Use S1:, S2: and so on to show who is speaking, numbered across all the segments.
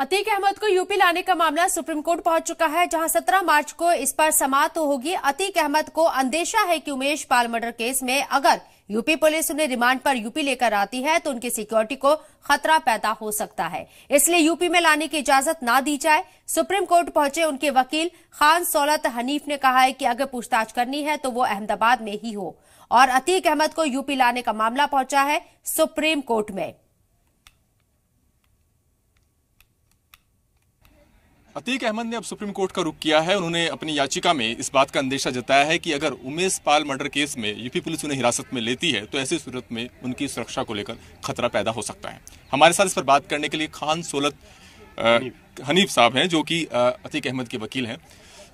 S1: अतीक अहमद को यूपी लाने का मामला सुप्रीम कोर्ट पहुंच चुका है जहां 17 मार्च को इस पर समाप्त होगी अतीक अहमद को अंदेशा है कि उमेश पाल मर्डर केस में अगर यूपी पुलिस उन्हें रिमांड पर यूपी लेकर आती है तो उनकी सिक्योरिटी को खतरा पैदा हो सकता है इसलिए यूपी में लाने की इजाजत ना दी जाए सुप्रीम कोर्ट पहुंचे उनके वकील खान सौलत हनीफ ने कहा है कि अगर पूछताछ करनी है तो वो अहमदाबाद में ही हो और अतीक अहमद को यूपी लाने का मामला पहुंचा है सुप्रीम कोर्ट में
S2: अतीक अहमद ने अब सुप्रीम कोर्ट का रुख किया है उन्होंने अपनी याचिका में इस बात का अंदेशा जताया है कि अगर उमेश पाल मर्डर केस में यूपी पुलिस उन्हें हिरासत में लेती है तो ऐसी सूरत में उनकी सुरक्षा को लेकर खतरा पैदा हो सकता है हमारे साथ इस पर बात करने के लिए खान सोलत हनीफ साहब हैं जो कि अतीक अहमद के वकील हैं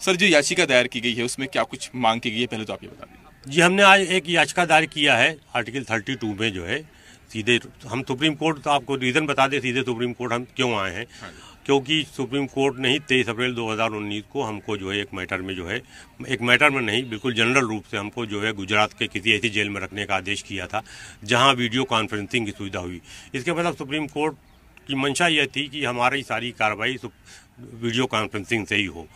S2: सर जो याचिका दायर की गई
S3: है उसमें क्या कुछ मांग की गई है पहले तो आप ये बता दें जी हमने आज एक याचिका दायर किया है आर्टिकल थर्टी टू में जो है सीधे हम सुप्रीम कोर्ट तो आपको रीज़न बता दें सीधे सुप्रीम कोर्ट हम क्यों आए हैं हाँ क्योंकि सुप्रीम कोर्ट ने ही तेईस अप्रैल 2019 को हमको जो है एक मैटर में जो है एक मैटर में नहीं बिल्कुल जनरल रूप से हमको जो है गुजरात के किसी ऐसी जेल में रखने का आदेश किया था जहां वीडियो कॉन्फ्रेंसिंग की सुविधा हुई इसके मतलब सुप्रीम कोर्ट की मंशा यह थी कि हमारी सारी कार्रवाई वीडियो कॉन्फ्रेंसिंग से ही हो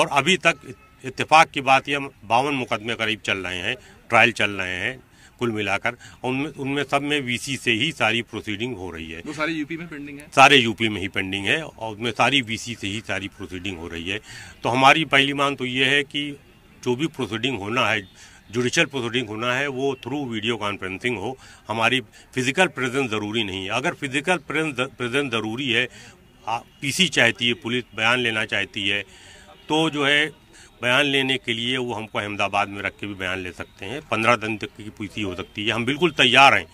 S3: और अभी तक इतफाक़ की बात यह बावन मुकदमे करीब चल रहे हैं ट्रायल चल रहे हैं कुल मिलाकर उनमें उनमें सब में वीसी से ही सारी प्रोसीडिंग हो रही है वो सारे यूपी में पेंडिंग है सारे यूपी में ही पेंडिंग है और उसमें सारी वीसी से ही सारी प्रोसीडिंग हो रही है तो हमारी पहली मांग तो ये है कि जो भी प्रोसीडिंग होना है जुडिशल प्रोसीडिंग होना है वो थ्रू वीडियो कॉन्फ्रेंसिंग हो हमारी फिजिकल प्रेजेंस ज़रूरी नहीं है अगर फिजिकल प्रेजेंस ज़रूरी है पीसी चाहती है पुलिस बयान लेना चाहती है तो जो है बयान लेने के लिए वो हमको अहमदाबाद में रख के भी बयान ले सकते हैं पंद्रह दिन तक की पूछी हो सकती है हम बिल्कुल तैयार हैं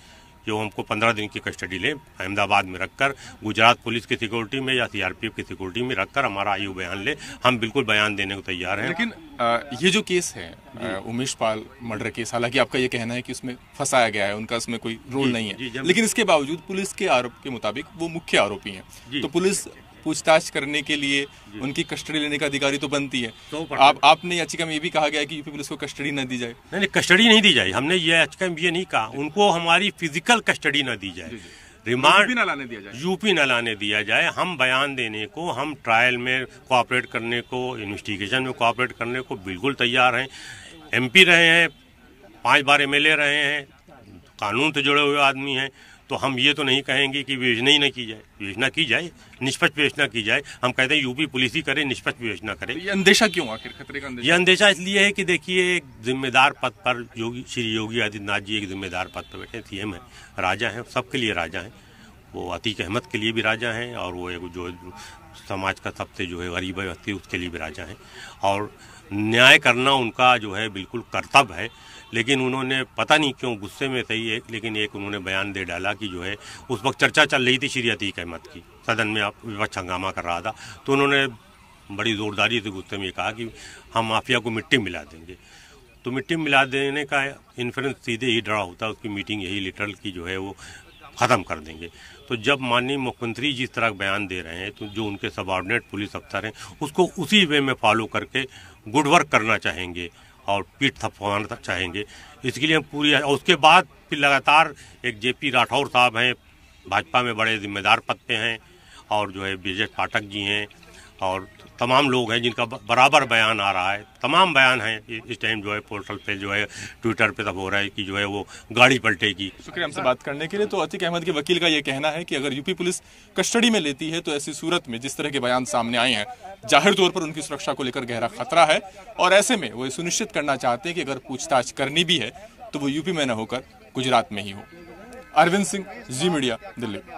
S3: जो हमको पंद्रह दिन की कस्टडी लें अहमदाबाद में रखकर गुजरात पुलिस की सिक्योरिटी में या सीआरपीएफ की सिक्योरिटी में रखकर हमारा आयु बयान ले हम बिल्कुल बयान देने को तैयार हैं लेकिन आ, ये जो केस है उमेश
S2: पाल मर्डर केस हालांकि आपका ये कहना है कि उसमें
S3: फंसाया गया है उनका
S2: उसमें कोई रोल नहीं है लेकिन इसके बावजूद पुलिस के आरोप के मुताबिक वो मुख्य आरोपी हैं तो पुलिस पूछताछ करने के लिए उनकी कस्टडी लेने का अधिकारी तो बनती है तो आप आपने याचिका
S3: में ये भी कहा गया कि यूपी पुलिस को कस्टडी न दी जाए नहीं नहीं कस्टडी नहीं दी जाए हमने ये याचिका में ये नहीं कहा उनको हमारी फिजिकल कस्टडी न दी जाए रिमांड यूपी न लाने दिया जाए यूपी न लाने दिया जाए हम बयान देने को हम ट्रायल में कोऑपरेट करने को इन्वेस्टिगेशन में कोऑपरेट करने को बिल्कुल तैयार हैं एमपी रहे हैं पांच बार एम रहे हैं कानून से जुड़े हुए आदमी हैं तो हम ये तो नहीं कहेंगे कि योजना ही ना की जाए योजना की जाए निष्पक्ष विवेचना की जाए हम कहते हैं यूपी पुलिस ही करे निष्पक्ष विवेचना करे ये अंदेशा
S2: क्यों आखिर खतरे
S3: का अंदेशा? ये अंदेशा इसलिए है कि देखिए एक जिम्मेदार पद पर योगी श्री योगी आदित्यनाथ जी एक जिम्मेदार पद पर बैठे सीएम है राजा है सबके लिए राजा हैं वो अतीक अहमद के लिए भी राजा हैं और वो एक जो समाज का सबसे जो है गरीब व्यक्ति है उसके लिए भी राजा हैं और न्याय करना उनका जो है बिल्कुल कर्तव्य है लेकिन उन्होंने पता नहीं क्यों गुस्से में सही एक लेकिन एक उन्होंने बयान दे डाला कि जो है उस वक्त चर्चा चल रही थी श्री अतीक अहमद की सदन में आप विपक्ष हंगामा कर रहा था तो उन्होंने बड़ी ज़ोरदारी से गुस्से में कहा कि हम माफिया को मिट्टी मिला देंगे तो मिट्टी मिला देने का इन्फ्रेंस सीधे ही ड्रा होता है उसकी मीटिंग यही लिटरल की जो है वो ख़त्म कर देंगे तो जब माननीय मुख्यमंत्री जी इस तरह बयान दे रहे हैं तो जो उनके सबॉर्डिनेट पुलिस अफसर हैं उसको उसी वे में फॉलो करके गुड वर्क करना चाहेंगे और पीठ थपवाना चाहेंगे इसके लिए हम पूरी और उसके बाद फिर लगातार एक जेपी राठौर साहब हैं भाजपा में बड़े जिम्मेदार पद पे हैं और जो है ब्रजेश पाठक जी हैं और तमाम लोग हैं जिनका बराबर बयान आ रहा है तमाम बयान हैं इस टाइम जो है पोर्टल पे जो है ट्विटर पे सब हो रहा है कि जो है वो गाड़ी पलटेगी शुक्रिया हमसे बात करने के लिए तो अतिक अहमद के वकील का ये कहना है कि अगर यूपी पुलिस कस्टडी में लेती है तो ऐसी
S2: सूरत में जिस तरह के बयान सामने आए हैं जाहिर तौर पर उनकी सुरक्षा को लेकर गहरा खतरा है और ऐसे में वो सुनिश्चित करना चाहते हैं कि अगर पूछताछ करनी भी है तो वो यूपी में न होकर गुजरात में ही हो अरविंद सिंह जी मीडिया दिल्ली